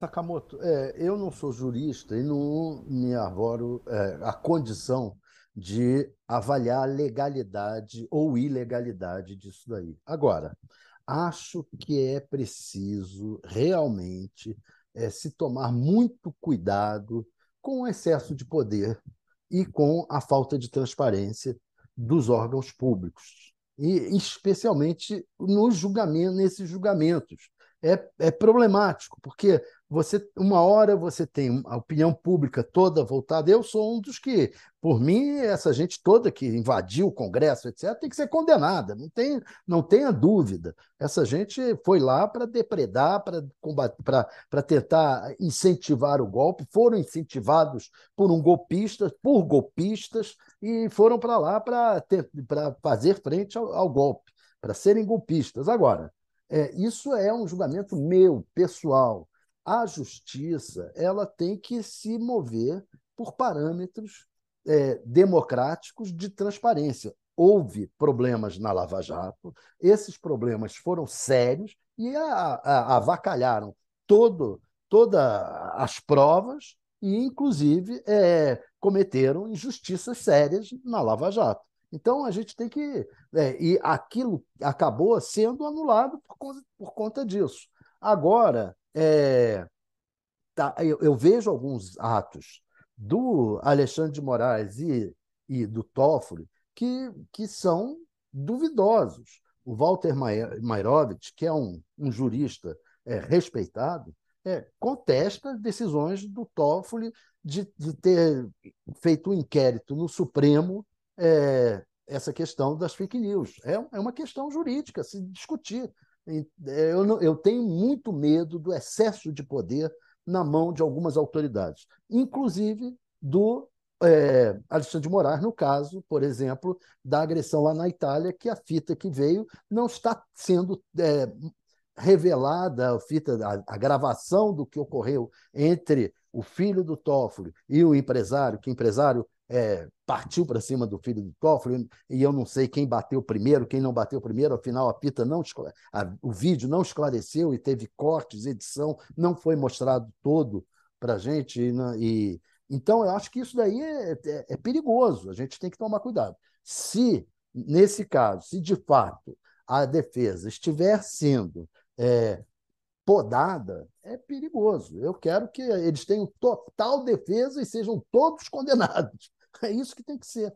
Sakamoto, é, eu não sou jurista e não me arvoro é, a condição de avaliar a legalidade ou ilegalidade disso daí. Agora, acho que é preciso realmente é, se tomar muito cuidado com o excesso de poder e com a falta de transparência dos órgãos públicos, e especialmente nos julgamento, nesses julgamentos é, é problemático, porque você uma hora você tem a opinião pública toda voltada. Eu sou um dos que, por mim, essa gente toda que invadiu o Congresso, etc., tem que ser condenada, não, tem, não tenha dúvida. Essa gente foi lá para depredar, para tentar incentivar o golpe, foram incentivados por um golpista, por golpistas, e foram para lá para fazer frente ao, ao golpe, para serem golpistas. Agora é, isso é um julgamento meu, pessoal. A justiça ela tem que se mover por parâmetros é, democráticos de transparência. Houve problemas na Lava Jato, esses problemas foram sérios e a, a, avacalharam todo, todas as provas e, inclusive, é, cometeram injustiças sérias na Lava Jato. Então a gente tem que. É, e aquilo acabou sendo anulado por, conta, por conta disso. Agora, é, tá, eu, eu, vejo alguns atos do Alexandre de Moraes e, e do Toffoli que, que são duvidosos. O Walter Mairovich, que é um, um jurista é, respeitado, é, contesta decisões do Toffoli de, de ter feito um inquérito no Supremo é, essa questão das fake news. É, é uma questão jurídica se discutir. É, eu, não, eu tenho muito medo do excesso de poder na mão de algumas autoridades, inclusive do é, Alexandre de Moraes, no caso, por exemplo, da agressão lá na Itália, que a fita que veio não está sendo é, revelada, a, fita, a, a, gravação do que ocorreu entre o filho do Toffoli e o empresário, que empresário é, partiu para cima do filho do Toffoli, e eu não sei quem bateu primeiro, quem não bateu primeiro, afinal a pita não a, o vídeo não esclareceu e teve cortes, edição, não foi mostrado todo para a gente. E, e, então, eu acho que isso daí é, é, é perigoso, a gente tem que tomar cuidado. Se, nesse caso, se de fato a defesa estiver sendo é, podada, é perigoso. Eu quero que eles tenham total defesa e sejam todos condenados. É isso que tem que ser.